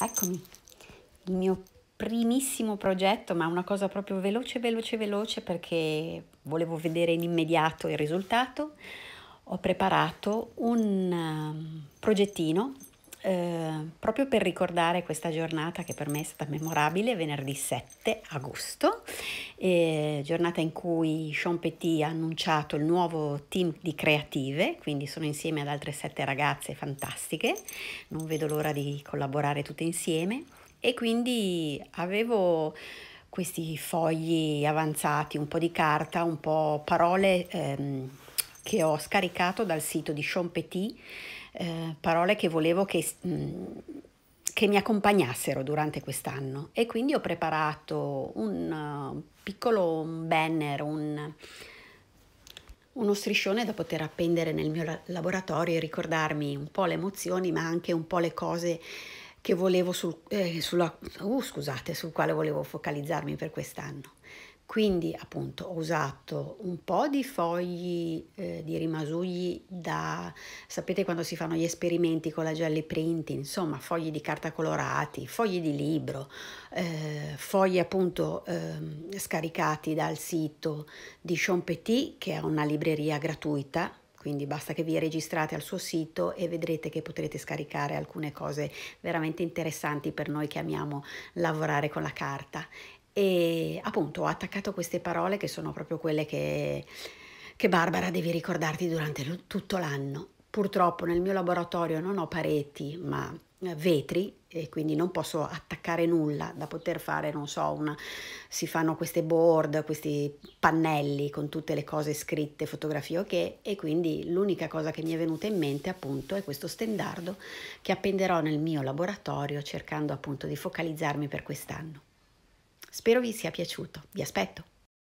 Eccomi, il mio primissimo progetto, ma una cosa proprio veloce, veloce, veloce perché volevo vedere in immediato il risultato. Ho preparato un ehm, progettino eh, proprio per ricordare questa giornata che per me è stata memorabile, venerdì 7 agosto, eh, giornata in cui Sean Petit ha annunciato il nuovo team di creative, quindi sono insieme ad altre sette ragazze fantastiche, non vedo l'ora di collaborare tutte insieme e quindi avevo questi fogli avanzati, un po' di carta, un po' parole ehm, che ho scaricato dal sito di Sean Petit, eh, parole che volevo che, mh, mm, che mi accompagnassero durante quest'anno e quindi ho preparato un uh, piccolo banner, un, uno striscione da poter appendere nel mio laboratorio e ricordarmi un po' le emozioni ma anche un po' le cose che volevo sul, eh, sulla, uh, scusate, sul quale volevo focalizzarmi per quest'anno. Quindi appunto ho usato un po' di fogli eh, di rimasugli da, sapete quando si fanno gli esperimenti con la jelly printing, insomma fogli di carta colorati, fogli di libro, eh, fogli appunto eh, scaricati dal sito di Chompetit che è una libreria gratuita quindi basta che vi registrate al suo sito e vedrete che potrete scaricare alcune cose veramente interessanti per noi che amiamo lavorare con la carta. E appunto ho attaccato queste parole che sono proprio quelle che, che Barbara devi ricordarti durante lo, tutto l'anno. Purtroppo nel mio laboratorio non ho pareti ma eh, vetri e quindi non posso attaccare nulla da poter fare, non so, una, si fanno queste board, questi pannelli con tutte le cose scritte, fotografie ok e quindi l'unica cosa che mi è venuta in mente appunto è questo stendardo che appenderò nel mio laboratorio cercando appunto di focalizzarmi per quest'anno. Spero vi sia piaciuto, vi aspetto.